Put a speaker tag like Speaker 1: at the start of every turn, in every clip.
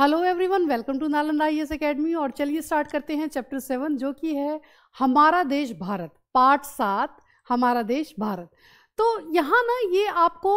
Speaker 1: Hello everyone welcome to Nalanda I S academy और चलिए start करते हैं चैप्टर सेवन जो कि है हमारा देश भारत पार्ट सात हमारा देश भारत तो यहाँ ना ये आपको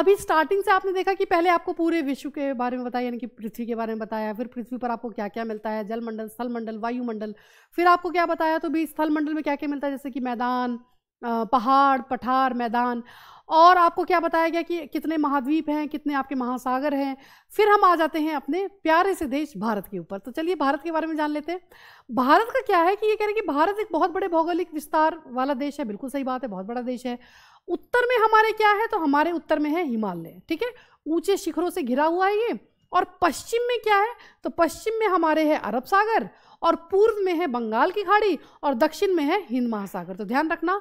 Speaker 1: अभी स्टार्टिंग से आपने देखा कि पहले आपको पूरे विश्व के बारे में बताया यानी कि पृथ्वी के बारे में बताया फिर पृथ्वी पर आपको क्या क्या मिलता है जलमंडल स्थलमंडल वायुमंडल फिर आपको क्या बताया तो भी स्थलमंडल में क्या क्या मिलता है जैसे कि मैदान पहाड़ पठार मैदान और आपको क्या बताया गया कि कितने महाद्वीप हैं कितने आपके महासागर हैं फिर हम आ जाते हैं अपने प्यारे से देश भारत के ऊपर तो चलिए भारत के बारे में जान लेते हैं भारत का क्या है कि ये कह रहे हैं कि भारत एक बहुत बड़े भौगोलिक विस्तार वाला देश है बिल्कुल सही बात है बहुत बड़ा देश है उत्तर में हमारे क्या है तो हमारे उत्तर में है हिमालय ठीक है ऊँचे शिखरों से घिरा हुआ है ये और पश्चिम में क्या है तो पश्चिम में हमारे है अरब सागर और पूर्व में है बंगाल की खाड़ी और दक्षिण में है हिंद महासागर तो ध्यान रखना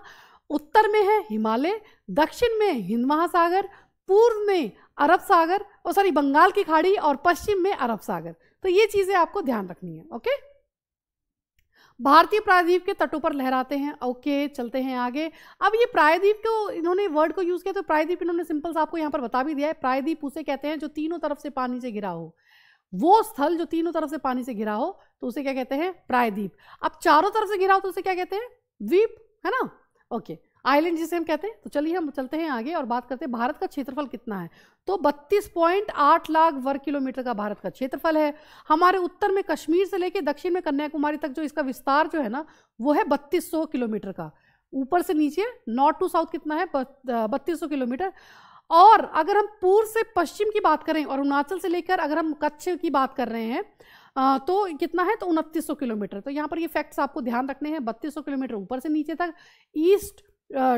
Speaker 1: उत्तर में है हिमालय दक्षिण में हिंद महासागर पूर्व में अरब सागर और सॉरी बंगाल की खाड़ी और पश्चिम में अरब सागर तो ये चीज़ें आपको ध्यान रखनी है ओके भारतीय प्रायद्वीप के तटों पर लहराते हैं ओके चलते हैं आगे अब ये प्रायद्वीप तो को इन्होंने वर्ड को यूज़ किया तो प्रायद्वीप इन्होंने सिंपल सा आपको यहां पर बता भी दिया है प्रायद्वीप उसे कहते हैं जो तीनों तरफ से पानी से घिरा हो वो स्थल जो तीनों तरफ से पानी से घिरा हो तो उसे क्या कहते हैं प्रायद्वीप अब चारों तरफ से घिरा हो तो उसे क्या कहते हैं द्वीप है ना ओके आइलैंड जिसे हम कहते हैं तो चलिए हम चलते हैं आगे और बात करते हैं भारत का क्षेत्रफल कितना है तो 32.8 लाख वर्ग किलोमीटर का भारत का क्षेत्रफल है हमारे उत्तर में कश्मीर से लेकर दक्षिण में कन्याकुमारी तक जो इसका विस्तार जो है ना वो है बत्तीस किलोमीटर का ऊपर से नीचे नॉर्थ टू साउथ कितना है बत्तीस किलोमीटर और अगर हम पूर्व से पश्चिम की बात करें और अरुणाचल से लेकर अगर हम कच्छ की बात कर रहे हैं तो कितना है तो उनतीस किलोमीटर तो यहाँ पर ये फैक्ट्स आपको ध्यान रखने हैं बत्तीस किलोमीटर ऊपर से नीचे तक ईस्ट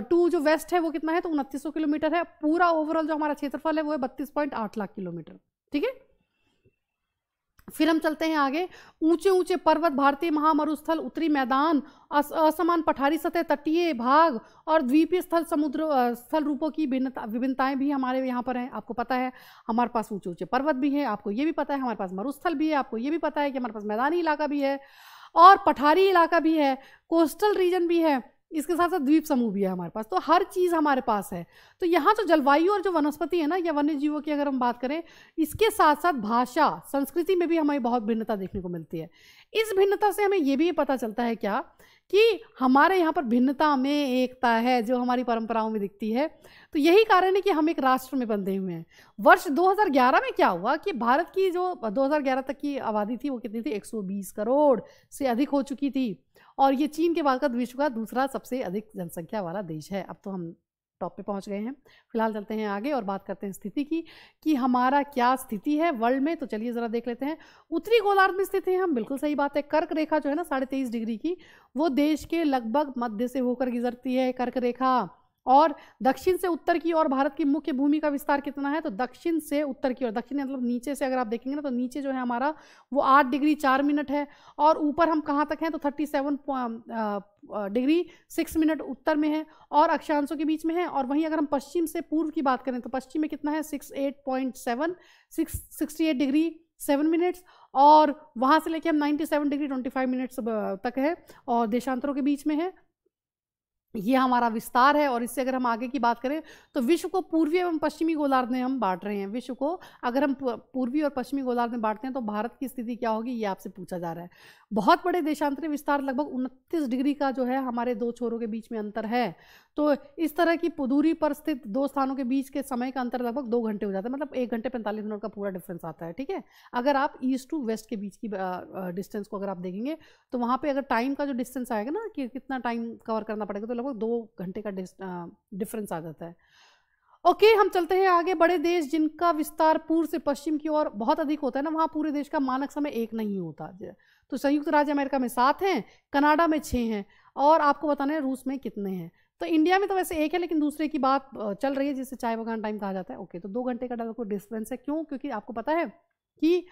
Speaker 1: टू जो वेस्ट है वो कितना है तो उनतीस किलोमीटर है पूरा ओवरऑल जो हमारा क्षेत्रफल है वो है बत्तीस लाख किलोमीटर ठीक है फिर हम चलते हैं आगे ऊंचे ऊंचे पर्वत भारतीय महामरुस्थल उत्तरी मैदान असमान पठारी सतह तटीय भाग और द्वीपीय स्थल समुद्र स्थल रूपों की भिन्नता विभिन्नताएं भी हमारे यहाँ पर हैं आपको पता है हमारे पास ऊंचे ऊंचे पर्वत भी हैं आपको ये भी पता है हमारे पास मरुस्थल भी है आपको ये भी पता है कि हमारे पास मैदानी इलाका भी है और पठारी इलाका भी है कोस्टल रीजन भी है इसके साथ साथ द्वीप समूह भी है हमारे पास तो हर चीज़ हमारे पास है तो यहाँ जो जलवायु और जो वनस्पति है ना या वन्य जीवों की अगर हम बात करें इसके साथ साथ भाषा संस्कृति में भी हमें बहुत भिन्नता देखने को मिलती है इस भिन्नता से हमें ये भी पता चलता है क्या कि हमारे यहाँ पर भिन्नता में एकता है जो हमारी परंपराओं में दिखती है तो यही कारण है कि हम एक राष्ट्र में बंधे हुए हैं वर्ष 2011 में क्या हुआ कि भारत की जो 2011 तक की आबादी थी वो कितनी थी 120 करोड़ से अधिक हो चुकी थी और ये चीन के बाद विश्व का दूसरा सबसे अधिक जनसंख्या वाला देश है अब तो हम टॉप पे पहुंच गए हैं फिलहाल चलते हैं आगे और बात करते हैं स्थिति की कि हमारा क्या स्थिति है वर्ल्ड में तो चलिए ज़रा देख लेते हैं उत्तरी गोलार्ध में स्थिति है हम बिल्कुल सही बात है कर्क रेखा जो है ना साढ़े तेईस डिग्री की वो देश के लगभग मध्य से होकर गुजरती है कर्क रेखा और दक्षिण से उत्तर की ओर भारत की मुख्य भूमि का विस्तार कितना है तो दक्षिण से उत्तर की ओर दक्षिण मतलब नीचे से अगर आप देखेंगे ना तो नीचे जो है हमारा वो आठ डिग्री चार मिनट है और ऊपर हम कहाँ तक हैं तो thirty seven degree six minute उत्तर में है और अक्षांशों के बीच में है और वहीं अगर हम पश्चिम से पूर्व की बात करें तो पश्चिम में कितना है six eight point seven six sixty eight degree seven minutes और वहाँ से लेके हम 97 डिग्री 25 मिनट्स तक है और देशांतरों के बीच में है ये हमारा विस्तार है और इससे अगर हम आगे की बात करें तो विश्व को पूर्वी एवं पश्चिमी गोलार्ध में हम बांट रहे हैं विश्व को अगर हम पूर्वी और पश्चिमी गोलार्ध में बांटते हैं तो भारत की स्थिति क्या होगी ये आपसे पूछा जा रहा है बहुत बड़े देशांतरीय विस्तार लगभग उनतीस डिग्री का जो है हमारे दो छोरों के बीच में अंतर है तो इस तरह की पुदूरी पर स्थित दो स्थानों के बीच के समय का अंतर लगभग दो घंटे हो जाता है मतलब एक घंटे पैंतालीस मिनट का पूरा डिफरेंस आता है ठीक है अगर आप ईस्ट टू वेस्ट के बीच की डिस्टेंस को अगर आप देखेंगे तो वहाँ पर अगर टाइम का जो डिस्टेंस आएगा ना कि कितना टाइम कवर करना पड़ेगा तो लगभग दो घंटे का डिफरेंस आ जाता है ओके okay, हम चलते हैं आगे बड़े देश जिनका विस्तार पूर्व से पश्चिम की ओर बहुत अधिक होता है ना वहाँ पूरे देश का मानक समय एक नहीं होता तो संयुक्त राज्य अमेरिका में सात हैं कनाडा में छः हैं और आपको बताना है रूस में कितने हैं तो इंडिया में तो वैसे एक है लेकिन दूसरे की बात चल रही है जिसे चाय बगान टाइम कहा जाता है ओके तो दो घंटे का डेवलपमेंट डिस्टेंस है क्यों क्योंकि आपको पता है कि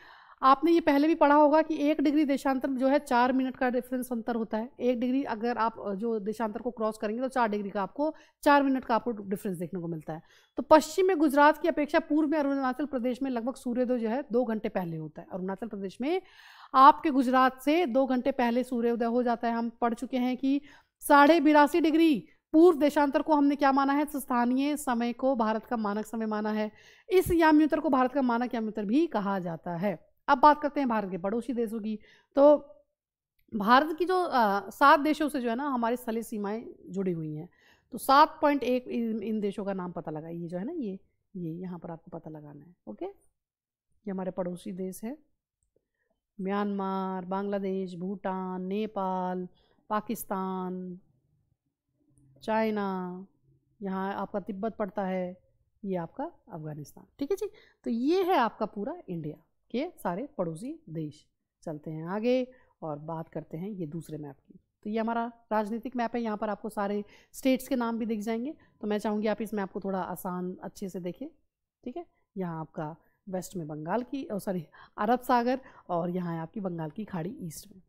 Speaker 1: आपने ये पहले भी पढ़ा होगा कि एक डिग्री देशांतर जो है चार मिनट का डिफरेंस अंतर होता है एक डिग्री अगर आप जो देशांतर को क्रॉस करेंगे तो चार डिग्री का आपको चार मिनट का आपको डिफरेंस देखने को मिलता है तो पश्चिम में गुजरात की अपेक्षा पूर्व में अरुणाचल प्रदेश में लगभग सूर्योदय जो है दो घंटे पहले होता है अरुणाचल प्रदेश में आपके गुजरात से दो घंटे पहले सूर्योदय हो जाता है हम पढ़ चुके हैं कि साढ़े बिरासी डिग्री पूर्व देशांतर को हमने क्या माना है स्थानीय समय को भारत का मानक समय माना है इस याम्युतर को भारत का मानक याम्युतर भी कहा जाता है अब बात करते हैं भारत के पड़ोसी देशों की तो भारत की जो सात देशों से जो है ना हमारी स्थलीय सीमाएं जुड़ी हुई हैं तो सात पॉइंट एक इन देशों का नाम पता लगा ये जो है ना ये ये यहाँ पर आपको पता लगाना है ओके ये हमारे पड़ोसी देश है म्यांमार बांग्लादेश भूटान नेपाल पाकिस्तान चाइना यहाँ आपका तिब्बत पड़ता है ये आपका अफगानिस्तान ठीक है जी तो ये है आपका पूरा इंडिया के सारे पड़ोसी देश चलते हैं आगे और बात करते हैं ये दूसरे मैप की तो ये हमारा राजनीतिक मैप है यहाँ पर आपको सारे स्टेट्स के नाम भी दिख जाएंगे तो मैं चाहूँगी आप इस मैप को थोड़ा आसान अच्छे से देखें ठीक है यहाँ आपका वेस्ट में बंगाल की सॉरी अरब सागर और यहाँ है आपकी बंगाल की खाड़ी ईस्ट में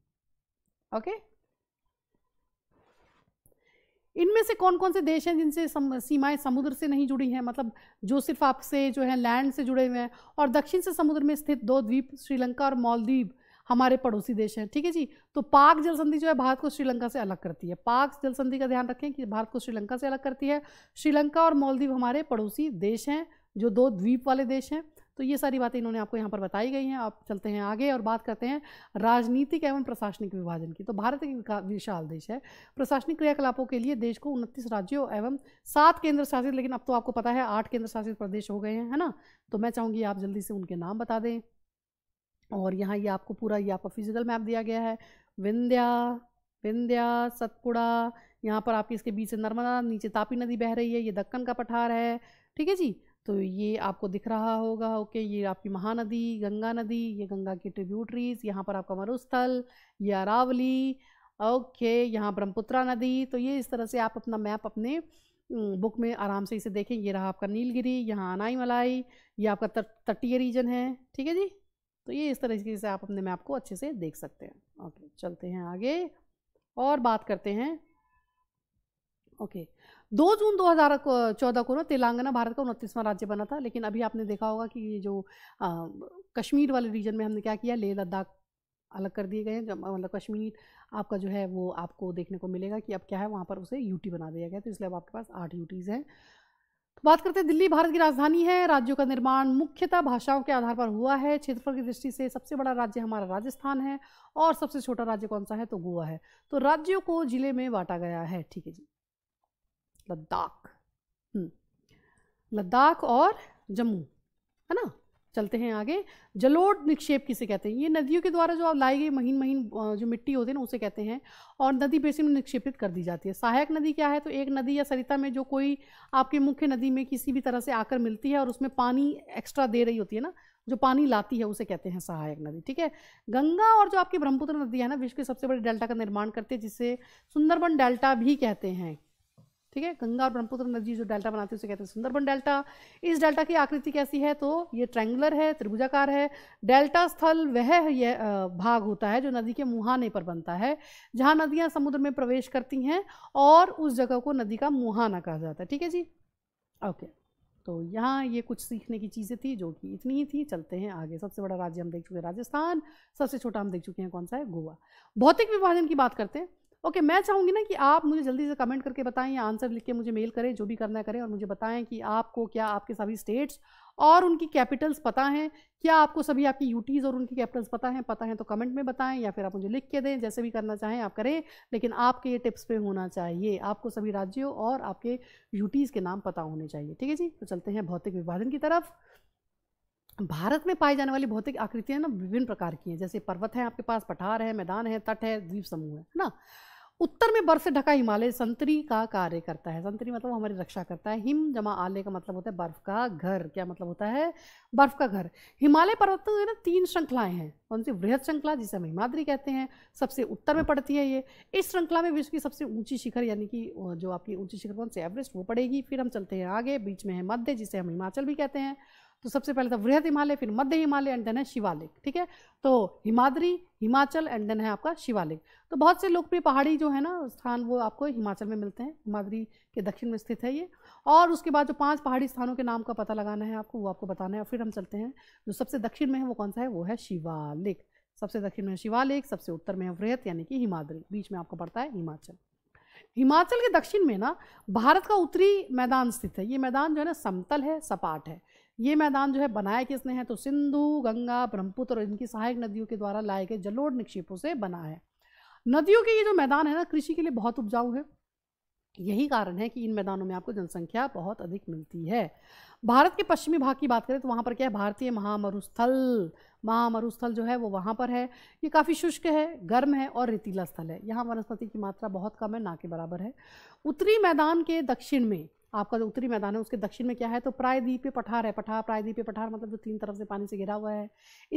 Speaker 1: ओके इनमें से कौन कौन से देश हैं जिनसे सम, सीमाएं समुद्र से नहीं जुड़ी हैं मतलब जो सिर्फ आपसे जो है लैंड से जुड़े हुए हैं और दक्षिण से समुद्र में स्थित दो द्वीप श्रीलंका और मालदीव हमारे पड़ोसी देश हैं ठीक है जी तो पाक जल संधि जो है भारत को श्रीलंका से अलग करती है पाक जल संधि का ध्यान रखें कि भारत को श्रीलंका से अलग करती है श्रीलंका और मालदीव हमारे पड़ोसी देश हैं जो दो द्वीप वाले देश हैं तो ये सारी बातें इन्होंने आपको यहाँ पर बताई गई हैं आप चलते हैं आगे और बात करते हैं राजनीतिक एवं प्रशासनिक विभाजन की तो भारत एक विशाल देश है प्रशासनिक क्रियाकलापों के लिए देश को उनतीस राज्यों एवं सात केंद्र शासित लेकिन अब तो आपको पता है आठ केंद्र शासित प्रदेश हो गए हैं है ना तो मैं चाहूँगी आप जल्दी से उनके नाम बता दें और यहाँ ये आपको पूरा ये आपका फिजिकल मैप दिया गया है विंध्या विंध्या सतपुड़ा यहाँ पर आपके इसके बीच से नर्मदा नीचे तापी नदी बह रही है ये दक्कन का पठार है ठीक है जी तो ये आपको दिख रहा होगा ओके ये आपकी महानदी गंगा नदी ये गंगा की ट्रिब्यूटरीज यहाँ पर आपका मरुस्थल ये अरावली ओके यहाँ ब्रह्मपुत्रा नदी तो ये इस तरह से आप अपना मैप अपने बुक में आराम से इसे देखें ये रहा आपका नीलगिरी यहाँ अनाई मलाई ये आपका तटीय रीजन है ठीक है जी तो ये इस तरह से आप अपने मैप को अच्छे से देख सकते हैं ओके चलते हैं आगे और बात करते हैं ओके दो जून 2014 को ना तेलंगाना भारत का उनतीसवां राज्य बना था लेकिन अभी आपने देखा होगा कि ये जो आ, कश्मीर वाले रीजन में हमने क्या किया लेह लद्दाख अलग कर दिए गए हैं मतलब कश्मीर आपका जो है वो आपको देखने को मिलेगा कि अब क्या है वहाँ पर उसे यूटी बना दिया गया तो इसलिए अब आपके पास आठ यूटीज़ हैं तो बात करते हैं दिल्ली भारत की राजधानी है राज्यों का निर्माण मुख्यतः भाषाओं के आधार पर हुआ है क्षेत्रफल की दृष्टि से सबसे बड़ा राज्य हमारा राजस्थान है और सबसे छोटा राज्य कौन सा है तो गोवा है तो राज्यों को जिले में बांटा गया है ठीक है जी लद्दाख हम्म, लद्दाख और जम्मू है ना चलते हैं आगे जलोड निक्षेप किसे कहते हैं ये नदियों के द्वारा जो आप लाई गई महीन महीन जो मिट्टी होती है ना उसे कहते हैं और नदी बेसिन में निक्षेपित कर दी जाती है सहायक नदी क्या है तो एक नदी या सरिता में जो कोई आपके मुख्य नदी में किसी भी तरह से आकर मिलती है और उसमें पानी एक्स्ट्रा दे रही होती है ना जो पानी लाती है उसे कहते हैं सहायक नदी ठीक है गंगा और जो आपकी ब्रह्मपुत्र नदी है ना विश्व के सबसे बड़े डेल्टा का निर्माण करती है जिसे सुंदरबन डेल्टा भी कहते हैं ठीक है गंगा और ब्रह्मपुत्र नदी जो डेल्टा बनाती है उसे कहते हैं सुंदरबन डेल्टा इस डेल्टा की आकृति कैसी है तो ये ट्रैंगुलर है त्रिभुजाकार है डेल्टा स्थल वह यह भाग होता है जो नदी के मुहाने पर बनता है जहाँ नदियाँ समुद्र में प्रवेश करती हैं और उस जगह को नदी का मुहाना कहा जाता है ठीक है जी ओके तो यहाँ ये कुछ सीखने की चीज़ें थी जो कि इतनी ही थी चलते हैं आगे सबसे बड़ा राज्य हम देख चुके हैं राजस्थान सबसे छोटा हम देख चुके हैं कौन सा है गोवा भौतिक विभाजन की बात करते हैं ओके मैं चाहूँगी ना कि आप मुझे जल्दी से कमेंट करके बताएं या आंसर लिख के मुझे मेल करें जो भी करना करें और मुझे बताएं कि आपको क्या आपके सभी स्टेट्स और उनकी कैपिटल्स पता हैं क्या आपको सभी आपकी यूटीज़ और उनकी कैपिटल्स पता हैं पता है तो कमेंट में बताएं या फिर आप मुझे लिख के दें जैसे भी करना चाहें आप करें लेकिन आपके ये टिप्स पे होना चाहिए आपको सभी राज्यों और आपके यूटीज़ के नाम पता होने चाहिए ठीक है जी तो चलते हैं भौतिक विभाजन की तरफ भारत में पाई जाने वाली भौतिक आकृतियाँ ना विभिन्न प्रकार की हैं जैसे पर्वत हैं आपके पास पठार है मैदान है तट है द्वीप समूह है ना उत्तर में बर्फ से ढका हिमालय संतरी का कार्य करता है संतरी मतलब हमारी रक्षा करता है हिम जमा आले का मतलब होता है बर्फ का घर क्या मतलब होता है बर्फ का घर हिमालय पर्वत तो ना तीन श्रृंखलाएं हैं कौन सी वृहद श्रृंखला जिसे हम हिमाद्री कहते हैं सबसे उत्तर में पड़ती है ये इस श्रृंखला में विश्व की सबसे ऊंची शिखर यानी कि जो आपकी ऊंची शिखर कौन से एवरेस्ट वो पड़ेगी फिर हम चलते हैं आगे बीच में है मध्य जिसे हम हिमाचल भी कहते हैं तो सबसे पहले था तो वृहद हिमालय फिर मध्य हिमालय एंड देन है शिवालिक ठीक है तो हिमाद्री हिमाचल एंड देन है आपका शिवालिक तो बहुत से लोकप्रिय पहाड़ी जो है ना स्थान वो आपको हिमाचल में मिलते हैं हिमाद्री के दक्षिण में स्थित है ये और उसके बाद जो पांच पहाड़ी स्थानों के नाम का पता लगाना है आपको वो आपको बताना है और फिर हम चलते हैं जो सबसे दक्षिण में है वो कौन सा है वो है शिवालिक सबसे दक्षिण में है शिवालिक सबसे उत्तर में है वृहत यानी कि हिमाद्री बीच में आपको पड़ता है हिमाचल हिमाचल के दक्षिण में ना भारत का उत्तरी मैदान स्थित है ये मैदान जो है ना समतल है सपाट है ये मैदान जो है बनाया किसने है तो सिंधु गंगा ब्रह्मपुत्र और इनकी सहायक नदियों के द्वारा लाए गए जलोढ़ निक्षेपों से बना है नदियों के ये जो मैदान है ना कृषि के लिए बहुत उपजाऊ है यही कारण है कि इन मैदानों में आपको जनसंख्या बहुत अधिक मिलती है भारत के पश्चिमी भाग की बात करें तो वहाँ पर क्या है भारतीय महामरुस्थल महामरुस्थल जो है वो वहाँ पर है ये काफ़ी शुष्क है गर्म है और रेतीला स्थल है यहाँ वनस्पति की मात्रा बहुत कम है ना के बराबर है उत्तरी मैदान के दक्षिण में आपका जो उत्तरी मैदान है उसके दक्षिण में क्या है तो प्रायद्वीपीय पठार है पठार प्रायद्वीपीय पठार मतलब जो तीन तरफ से पानी से घिरा हुआ है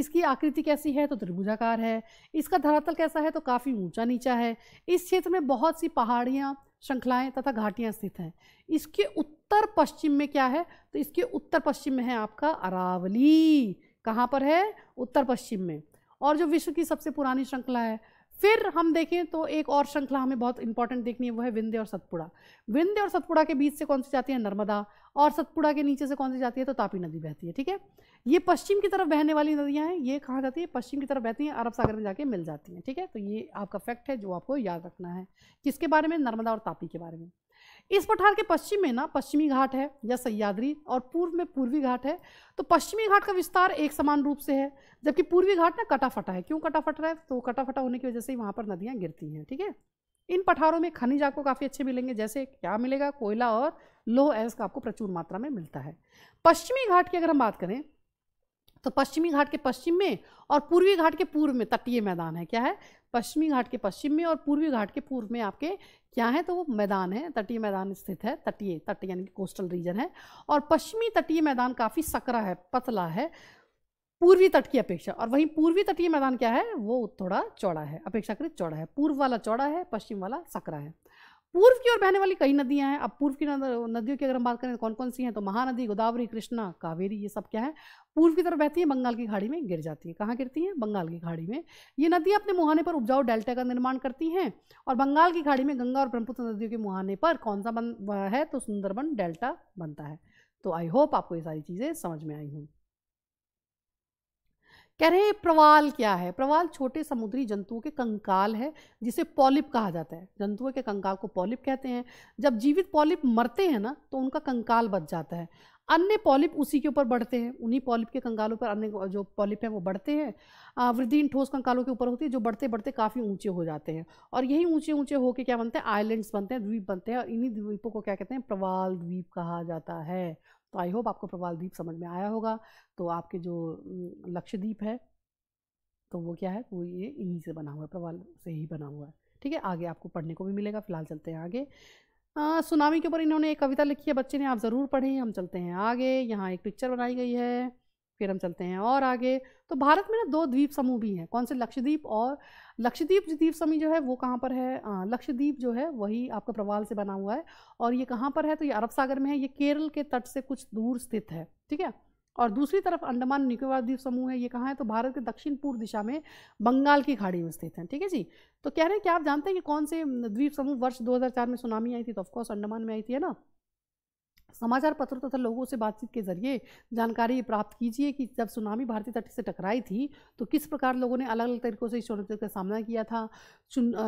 Speaker 1: इसकी आकृति कैसी है तो त्रिभुजाकार है इसका धरातल कैसा है तो काफ़ी ऊंचा नीचा है इस क्षेत्र में बहुत सी पहाड़ियाँ श्रृंखलाएँ तथा घाटियाँ स्थित हैं इसके उत्तर पश्चिम में क्या है तो इसके उत्तर पश्चिम में है आपका अरावली कहाँ पर है उत्तर पश्चिम में और जो विश्व की सबसे पुरानी श्रृंखला है फिर हम देखें तो एक और श्रृंखला हमें बहुत इंपॉर्टेंट देखनी है वो है विंध्य और सतपुड़ा विंध्य और सतपुड़ा के बीच से कौन सी जाती है नर्मदा और सतपुड़ा के नीचे से कौन सी जाती है तो तापी नदी बहती है ठीक है ये पश्चिम की तरफ बहने वाली नदियाँ हैं ये कहाँ जाती है पश्चिम की तरफ बहती हैं अरब सागर में जाके मिल जाती हैं ठीक है तो ये आपका फैक्ट है जो आपको याद रखना है किसके बारे में नर्मदा और तापी के बारे में इस पठार के पश्चिम में ना पश्चिमी घाट है या सयाद्री और पूर्व में पूर्वी घाट है तो पश्चिमी घाट का विस्तार एक समान रूप से है जबकि पूर्वी घाट ना कटाफटा है क्यों रहा है तो कटाफटा होने की वजह से ही वहाँ पर नदियाँ गिरती हैं ठीक है थीके? इन पठारों में खनिज आपको काफ़ी अच्छे मिलेंगे जैसे क्या मिलेगा कोयला और लोह एस का आपको प्रचुर मात्रा में मिलता है पश्चिमी घाट की अगर हम बात करें तो पश्चिमी घाट के पश्चिम में और पूर्वी घाट के पूर्व में तटीय मैदान है क्या है पश्चिमी घाट के पश्चिम में और पूर्वी घाट के पूर्व में आपके क्या है तो वो मैदान है तटीय मैदान स्थित है तटीय तट यानी कि कोस्टल रीजन है और पश्चिमी तटीय मैदान काफ़ी सकरा है पतला है पूर्वी तट की अपेक्षा और वहीं पूर्वी तटीय मैदान क्या है वो थोड़ा चौड़ा है अपेक्षाकृत चौड़ा है पूर्व वाला चौड़ा है पश्चिम वाला सकरा है पूर्व की ओर बहने वाली कई नदियां हैं अब पूर्व की नदियों की अगर हम बात करें तो कौन कौन सी हैं तो महानदी गोदावरी कृष्णा कावेरी ये सब क्या है पूर्व की तरफ बहती है बंगाल की खाड़ी में गिर जाती है कहाँ गिरती हैं बंगाल की खाड़ी में ये नदियाँ अपने मुहाने पर उपजाऊ डेल्टा का निर्माण करती हैं और बंगाल की खाड़ी में गंगा और ब्रह्मपुत्र नदियों के मुहाने पर कौन सा बन है तो सुंदरबन डेल्टा बनता है तो आई होप आपको ये सारी चीज़ें समझ में आई हूँ कह रहे हैं प्रवाल क्या है प्रवाल छोटे समुद्री जंतुओं के कंकाल है जिसे पॉलिप कहा जाता है जंतुओं के कंकाल को पॉलिप कहते हैं जब जीवित पॉलिप मरते हैं ना तो उनका कंकाल बच जाता है अन्य पॉलिप उसी के ऊपर बढ़ते हैं उन्हीं पॉलिप के कंकालों पर अन्य जो पॉलिप है वो बढ़ते हैं वृद्धि इन ठोस कंकालों के ऊपर होती है जो बढ़ते बढ़ते काफ़ी ऊंचे हो जाते हैं और यही ऊंचे ऊंचे होकर क्या बनते हैं आइलैंड्स बनते हैं द्वीप बनते हैं और इन्हीं द्वीपों को क्या कहते हैं प्रवाल द्वीप कहा जाता है तो आई होप आपको प्रवाल द्वीप समझ में आया होगा तो आपके जो लक्षद्वीप है तो वो क्या है वो ये इन्हीं से बना हुआ है प्रवाल से ही बना हुआ है ठीक है आगे आपको पढ़ने को भी मिलेगा फिलहाल चलते हैं आगे आ, सुनामी के ऊपर इन्होंने एक कविता लिखी है बच्चे ने आप ज़रूर पढ़ें हम चलते हैं आगे यहाँ एक पिक्चर बनाई गई है फिर हम चलते हैं और आगे तो भारत में ना दो द्वीप समूह भी हैं कौन से लक्षद्वीप और लक्षद्वीप द्वीप समूह जो है वो कहाँ पर है लक्षद्वीप जो है वही आपका प्रवाल से बना हुआ है और ये कहाँ पर है तो ये अरब सागर में है ये केरल के तट से कुछ दूर स्थित है ठीक है और दूसरी तरफ अंडमान निकोबार द्वीप समूह है ये कहाँ है तो भारत के दक्षिण पूर्व दिशा में बंगाल की खाड़ी में स्थित है ठीक है जी तो कह रहे हैं कि आप जानते हैं कि कौन से द्वीप समूह वर्ष 2004 में सुनामी आई थी तो ऑफकोर्स अंडमान में आई थी है ना समाचार पत्रों तथा लोगों से बातचीत के जरिए जानकारी प्राप्त कीजिए कि जब सुनामी भारतीय तट से टकराई थी तो किस प्रकार लोगों ने अलग अलग तरीक़ों से इस चुनौती का सामना किया था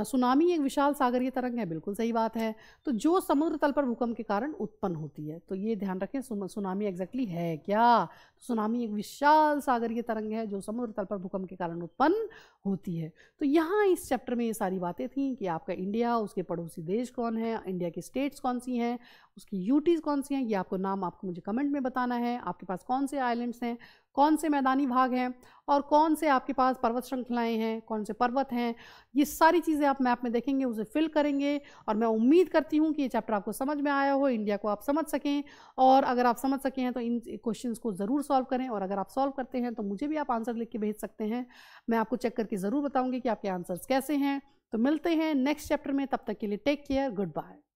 Speaker 1: सुनामी एक विशाल सागरीय तरंग है बिल्कुल सही बात है तो जो समुद्र तल पर भूकंप के कारण उत्पन्न होती है तो ये ध्यान रखें सुनामी एग्जैक्टली है क्या तो सुनामी एक विशाल सागरीय तरंग है जो समुद्र तल पर भूकंप के कारण उत्पन्न होती है तो यहाँ इस चैप्टर में ये सारी बातें थी कि आपका इंडिया उसके पड़ोसी देश कौन है इंडिया की स्टेट्स कौन सी हैं उसकी यूटीज़ कौन सी हैं ये आपको नाम आपको मुझे कमेंट में बताना है आपके पास कौन से आइलैंड्स हैं कौन से मैदानी भाग हैं और कौन से आपके पास पर्वत श्रृंखलाएं हैं कौन से पर्वत हैं ये सारी चीज़ें आप मैप में देखेंगे उसे फिल करेंगे और मैं उम्मीद करती हूँ कि ये चैप्टर आपको समझ में आया हो इंडिया को आप समझ सकें और अगर आप समझ सके हैं तो इन क्वेश्चंस को ज़रूर सॉल्व करें और अगर आप सॉल्व करते हैं तो मुझे भी आप आंसर लिख के भेज सकते हैं मैं आपको चेक करके ज़रूर बताऊँगी कि आपके आंसर्स कैसे हैं तो मिलते हैं नेक्स्ट चैप्टर में तब तक के लिए टेक केयर गुड बाय